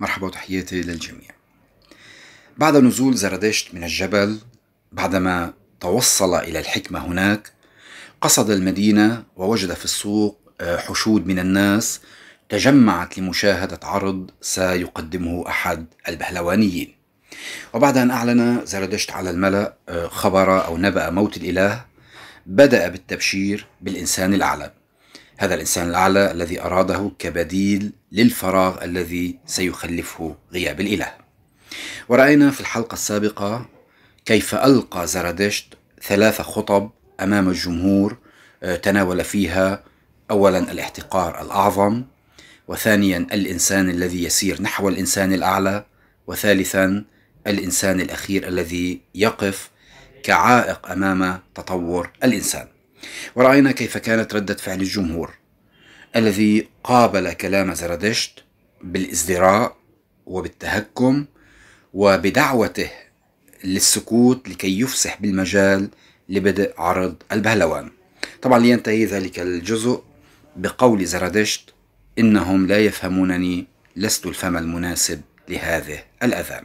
مرحبا وتحياتي للجميع بعد نزول زردشت من الجبل بعدما توصل إلى الحكمة هناك قصد المدينة ووجد في السوق آه، حشود من الناس تجمعت لمشاهدة عرض سيقدمه أحد البهلوانيين وبعد أن أعلن زردشت على الملأ آه، خبر أو نبأ موت الإله بدأ بالتبشير بالإنسان الأعلم هذا الإنسان الأعلى الذي أراده كبديل للفراغ الذي سيخلفه غياب الإله ورأينا في الحلقة السابقة كيف ألقى زرادشت ثلاث خطب أمام الجمهور آه، تناول فيها أولا الاحتقار الأعظم وثانيا الإنسان الذي يسير نحو الإنسان الأعلى وثالثا الإنسان الأخير الذي يقف كعائق أمام تطور الإنسان ورأينا كيف كانت ردة فعل الجمهور الذي قابل كلام زردشت بالازدراء وبالتهكم وبدعوته للسكوت لكي يفسح بالمجال لبدء عرض البهلوان طبعا لينتهي ذلك الجزء بقول زردشت إنهم لا يفهمونني لست الفم المناسب لهذه الأذان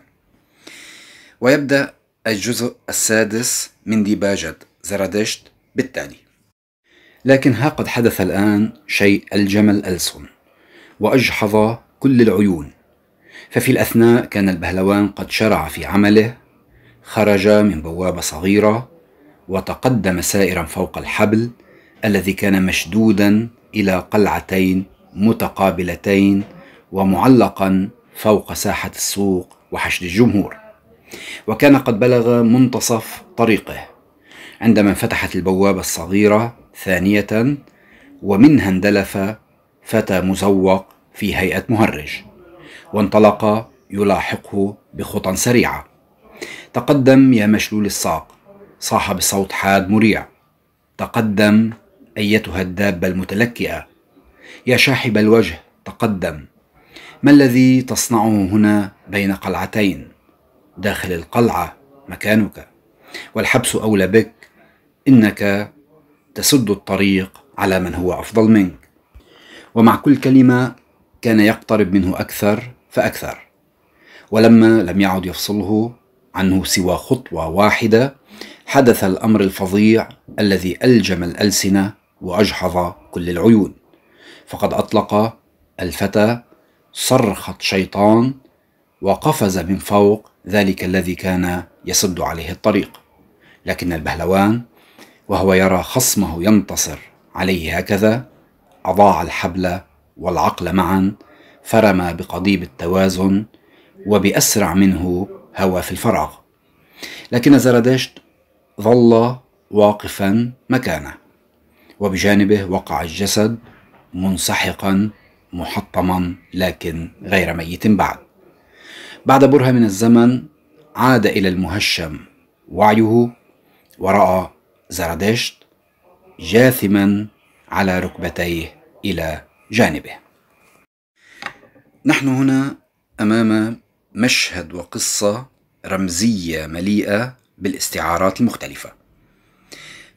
ويبدأ الجزء السادس من ديباجة زردشت بالتالي لكن ها قد حدث الآن شيء ألجم الألسن وأجحظ كل العيون ففي الأثناء كان البهلوان قد شرع في عمله خرج من بوابة صغيرة وتقدم سائرا فوق الحبل الذي كان مشدودا إلى قلعتين متقابلتين ومعلقا فوق ساحة السوق وحشد الجمهور وكان قد بلغ منتصف طريقه عندما انفتحت البوابة الصغيرة ثانية ومنها اندلف فتى مزوق في هيئة مهرج وانطلق يلاحقه بخطى سريعة تقدم يا مشلول الساق صاح بصوت حاد مريع تقدم أيتها الدابة المتلكئة يا شاحب الوجه تقدم ما الذي تصنعه هنا بين قلعتين داخل القلعة مكانك والحبس أولى بك إنك تسد الطريق على من هو أفضل منك ومع كل كلمة كان يقترب منه أكثر فأكثر ولما لم يعد يفصله عنه سوى خطوة واحدة حدث الأمر الفظيع الذي ألجم الألسنة وأجحظ كل العيون فقد أطلق الفتى صرخة شيطان وقفز من فوق ذلك الذي كان يسد عليه الطريق لكن البهلوان وهو يرى خصمه ينتصر عليه هكذا أضاع الحبل والعقل معا فرمى بقضيب التوازن وبأسرع منه هوى في الفراغ لكن زردشت ظل واقفا مكانه وبجانبه وقع الجسد منسحقا محطما لكن غير ميت بعد بعد برهة من الزمن عاد إلى المهشم وعيه ورأى زردشت جاثما على ركبتيه إلى جانبه نحن هنا أمام مشهد وقصة رمزية مليئة بالاستعارات المختلفة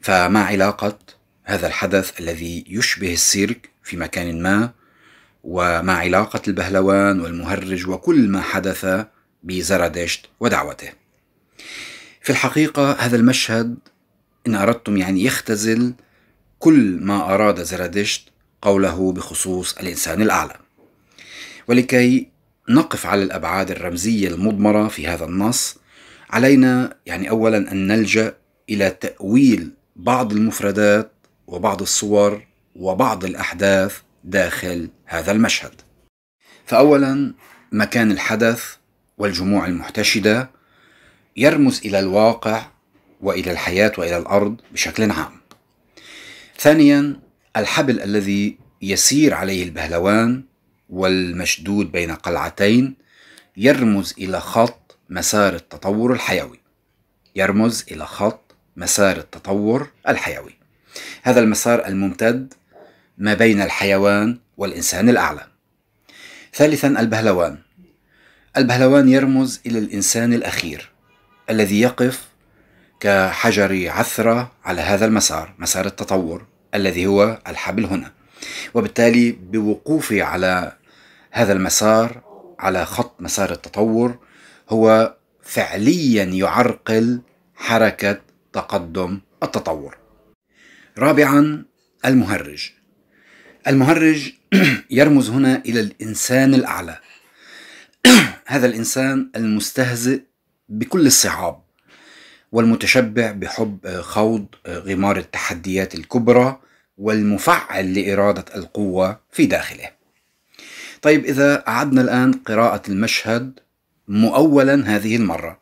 فما علاقة هذا الحدث الذي يشبه السيرك في مكان ما وما علاقة البهلوان والمهرج وكل ما حدث بزردشت ودعوته في الحقيقة هذا المشهد إن أردتم يعني يختزل كل ما أراد زرادشت قوله بخصوص الإنسان الأعلى ولكي نقف على الأبعاد الرمزية المضمرة في هذا النص علينا يعني أولا أن نلجأ إلى تأويل بعض المفردات وبعض الصور وبعض الأحداث داخل هذا المشهد فأولا مكان الحدث والجموع المحتشدة يرمز إلى الواقع والى الحياه والى الارض بشكل عام. ثانيا الحبل الذي يسير عليه البهلوان والمشدود بين قلعتين يرمز الى خط مسار التطور الحيوي. يرمز الى خط مسار التطور الحيوي. هذا المسار الممتد ما بين الحيوان والانسان الاعلى. ثالثا البهلوان البهلوان يرمز الى الانسان الاخير الذي يقف كحجر عثرة على هذا المسار مسار التطور الذي هو الحبل هنا وبالتالي بوقوفي على هذا المسار على خط مسار التطور هو فعليا يعرقل حركة تقدم التطور رابعا المهرج المهرج يرمز هنا إلى الإنسان الأعلى هذا الإنسان المستهزئ بكل الصعاب والمتشبع بحب آه، خوض آه، غمار التحديات الكبرى والمفعل لإرادة القوة في داخله. طيب إذا أعدنا الآن قراءة المشهد مؤولا هذه المرة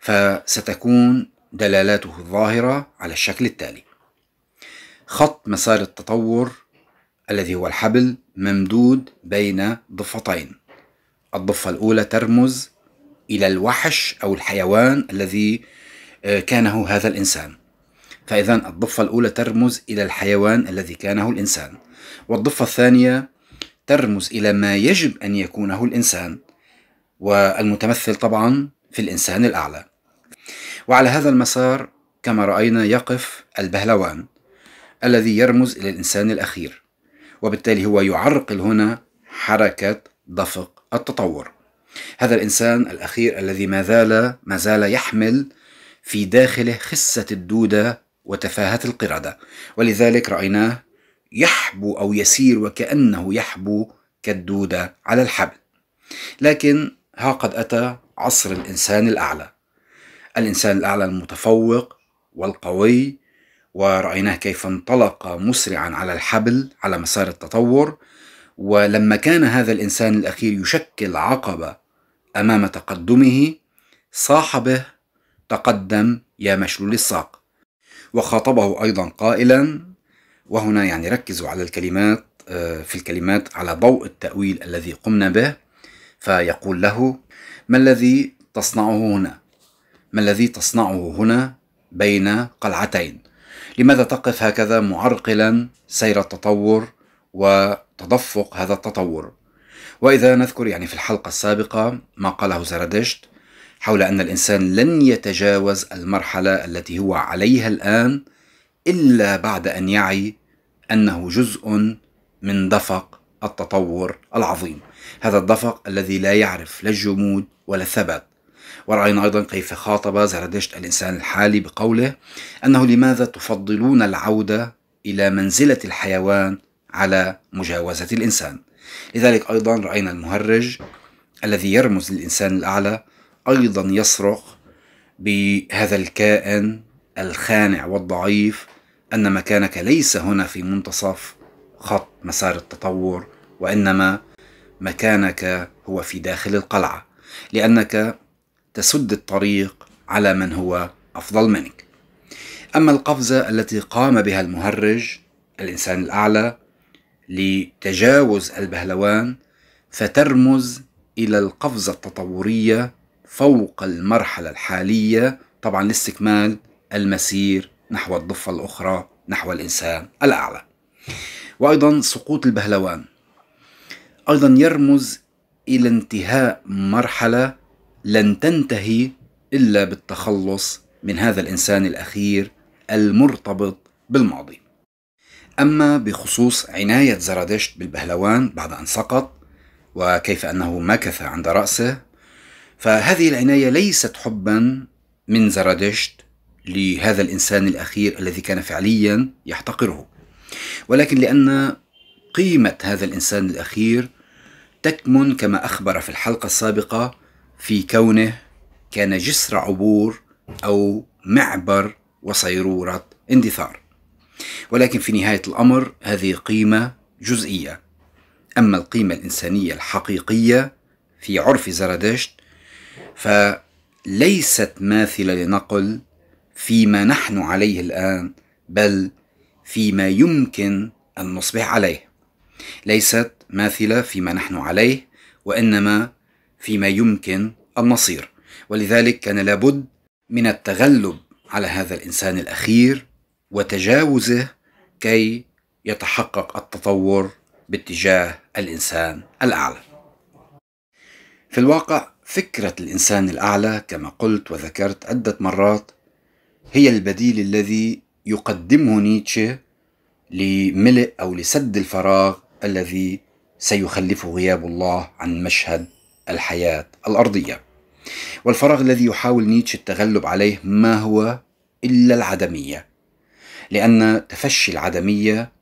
فستكون دلالاته الظاهرة على الشكل التالي خط مسار التطور الذي هو الحبل ممدود بين ضفتين الضفة الأولى ترمز إلى الوحش أو الحيوان الذي آه، كانه هذا الإنسان فإذا الضفة الأولى ترمز إلى الحيوان الذي كانه الإنسان والضفة الثانية ترمز إلى ما يجب أن يكونه الإنسان والمتمثل طبعا في الإنسان الأعلى وعلى هذا المسار كما رأينا يقف البهلوان الذي يرمز إلى الإنسان الأخير وبالتالي هو يعرقل هنا حركة دفق التطور هذا الإنسان الأخير الذي ما زال ما زال يحمل في داخله خسة الدودة وتفاهة القردة ولذلك رأيناه يحبو أو يسير وكأنه يحبو كالدودة على الحبل لكن ها قد أتى عصر الإنسان الأعلى الإنسان الأعلى المتفوق والقوي ورأيناه كيف انطلق مسرعا على الحبل على مسار التطور ولما كان هذا الإنسان الأخير يشكل عقبة أمام تقدمه صاحبه تقدم يا مشلول الساق وخاطبه أيضا قائلا وهنا يعني ركزوا على الكلمات آه، في الكلمات على ضوء التأويل الذي قمنا به فيقول له ما الذي تصنعه هنا ما الذي تصنعه هنا بين قلعتين لماذا تقف هكذا معرقلا سير التطور وتدفق هذا التطور وإذا نذكر يعني في الحلقة السابقة ما قاله زردشت حول أن الإنسان لن يتجاوز المرحلة التي هو عليها الآن إلا بعد أن يعي أنه جزء من دفق التطور العظيم هذا الدفق الذي لا يعرف لا الجمود ولا الثبات ورأينا أيضا كيف خاطب زردشت الإنسان الحالي بقوله أنه لماذا تفضلون العودة إلى منزلة الحيوان على مجاوزة الإنسان لذلك أيضا رأينا المهرج الذي يرمز للإنسان الأعلى أيضا يصرخ بهذا الكائن الخانع والضعيف أن مكانك ليس هنا في منتصف خط مسار التطور وإنما مكانك هو في داخل القلعة لأنك تسد الطريق على من هو أفضل منك أما القفزة التي قام بها المهرج الإنسان الأعلى لتجاوز البهلوان فترمز إلى القفزة التطورية فوق المرحلة الحالية طبعا لاستكمال المسير نحو الضفة الأخرى نحو الإنسان الأعلى وأيضا سقوط البهلوان أيضا يرمز إلى انتهاء مرحلة لن تنتهي إلا بالتخلص من هذا الإنسان الأخير المرتبط بالماضي أما بخصوص عناية زرادشت بالبهلوان بعد أن سقط وكيف أنه مكث عند رأسه فهذه العناية ليست حبا من زرادشت لهذا الإنسان الأخير الذي كان فعليا يحتقره ولكن لأن قيمة هذا الإنسان الأخير تكمن كما أخبر في الحلقة السابقة في كونه كان جسر عبور أو معبر وصيرورة اندثار ولكن في نهاية الأمر هذه قيمة جزئية أما القيمة الإنسانية الحقيقية في عرف زرادشت فليست ماثله لنقل فيما نحن عليه الان بل فيما يمكن ان نصبح عليه ليست ماثله فيما نحن عليه وانما فيما يمكن ان نصير ولذلك كان لابد من التغلب على هذا الانسان الاخير وتجاوزه كي يتحقق التطور باتجاه الانسان الاعلى في الواقع فكرة الإنسان الأعلى كما قلت وذكرت عدة مرات هي البديل الذي يقدمه نيتشه لملء أو لسد الفراغ الذي سيخلفه غياب الله عن مشهد الحياة الأرضية والفراغ الذي يحاول نيتشه التغلب عليه ما هو إلا العدمية لأن تفشي العدمية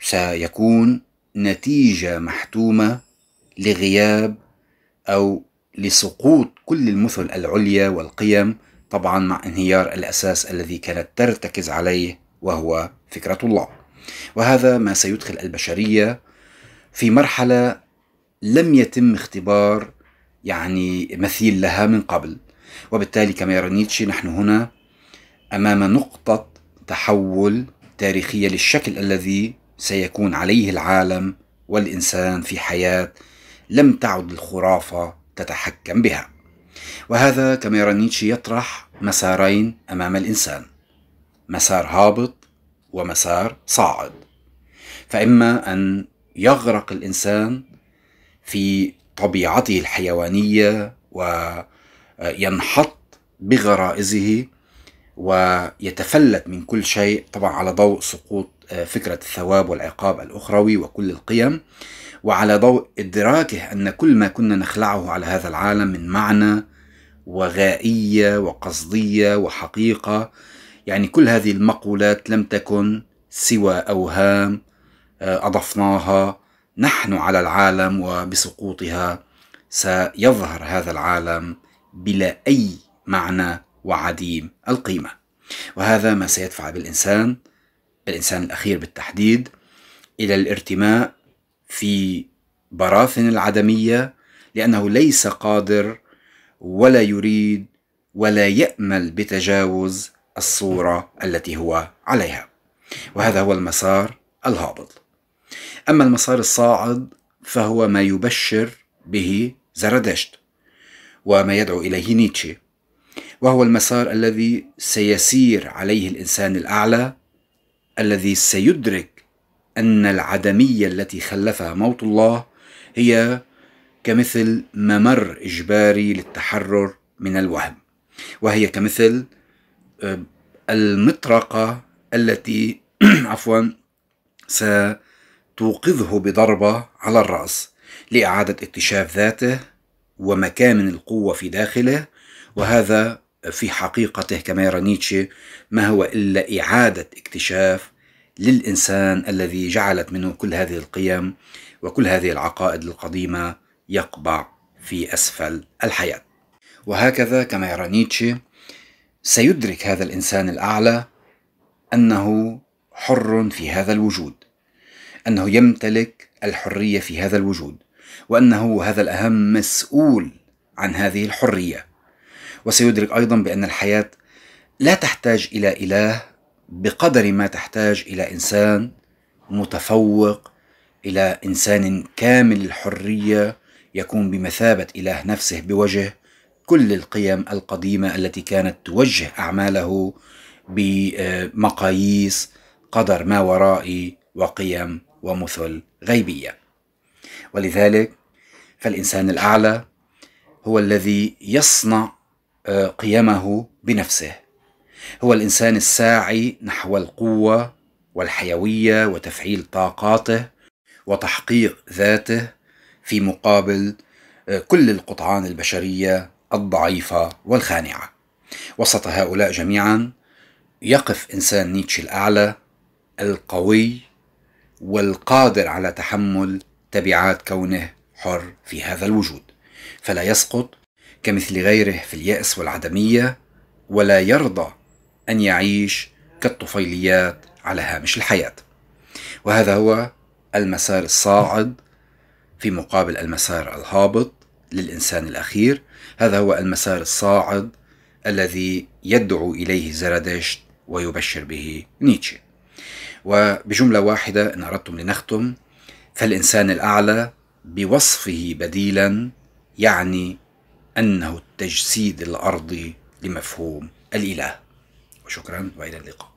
سيكون نتيجة محتومة لغياب أو لسقوط كل المثل العليا والقيم طبعا مع انهيار الاساس الذي كانت ترتكز عليه وهو فكره الله وهذا ما سيدخل البشريه في مرحله لم يتم اختبار يعني مثيل لها من قبل وبالتالي كما يرى نيتشي نحن هنا امام نقطه تحول تاريخيه للشكل الذي سيكون عليه العالم والانسان في حياه لم تعد الخرافه تتحكم بها وهذا نيتشي يطرح مسارين أمام الإنسان مسار هابط ومسار صاعد فإما أن يغرق الإنسان في طبيعته الحيوانية وينحط بغرائزه ويتفلت من كل شيء طبعا على ضوء سقوط آه، فكرة الثواب والعقاب الأخروي وكل القيم وعلى ضوء إدراكه أن كل ما كنا نخلعه على هذا العالم من معنى وغائية وقصدية وحقيقة يعني كل هذه المقولات لم تكن سوى أوهام آه، أضفناها نحن على العالم وبسقوطها سيظهر هذا العالم بلا أي معنى وعديم القيمة وهذا ما سيدفع بالإنسان الإنسان الأخير بالتحديد إلى الارتماء في براثن العدمية لأنه ليس قادر ولا يريد ولا يأمل بتجاوز الصورة التي هو عليها وهذا هو المسار الهابط أما المسار الصاعد فهو ما يبشر به زرادشت وما يدعو إليه نيتشه وهو المسار الذي سيسير عليه الانسان الاعلى الذي سيدرك ان العدميه التي خلفها موت الله هي كمثل ممر اجباري للتحرر من الوهم وهي كمثل آه، المطرقه التي عفوا ستوقظه بضربه على الراس لاعاده اكتشاف ذاته ومكامن القوه في داخله وهذا في حقيقته كما يرى نيتشه ما هو إلا إعادة اكتشاف للإنسان الذي جعلت منه كل هذه القيم وكل هذه العقائد القديمة يقبع في أسفل الحياة وهكذا كما يرى نيتشه سيدرك هذا الإنسان الأعلى أنه حر في هذا الوجود أنه يمتلك الحرية في هذا الوجود وأنه هذا الأهم مسؤول عن هذه الحرية وسيدرك أيضا بأن الحياة لا تحتاج إلى إله بقدر ما تحتاج إلى إنسان متفوق إلى إنسان كامل الحرية يكون بمثابة إله نفسه بوجه كل القيم القديمة التي كانت توجه أعماله بمقاييس قدر ما ورائي وقيم ومثل غيبية ولذلك فالإنسان الأعلى هو الذي يصنع آه، قيمه بنفسه هو الانسان الساعي نحو القوه والحيويه وتفعيل طاقاته وتحقيق ذاته في مقابل آه، كل القطعان البشريه الضعيفه والخانعه وسط هؤلاء جميعا يقف انسان نيتشه الاعلى القوي والقادر على تحمل تبعات كونه حر في هذا الوجود فلا يسقط كمثل غيره في اليأس والعدمية ولا يرضى أن يعيش كالطفيليات على هامش الحياة وهذا هو المسار الصاعد في مقابل المسار الهابط للإنسان الأخير هذا هو المسار الصاعد الذي يدعو إليه زرادشت ويبشر به نيتشه وبجملة واحدة إن أردتم لنختم فالإنسان الأعلى بوصفه بديلا يعني أنه التجسيد الأرضي لمفهوم الإله وشكرا وإلى اللقاء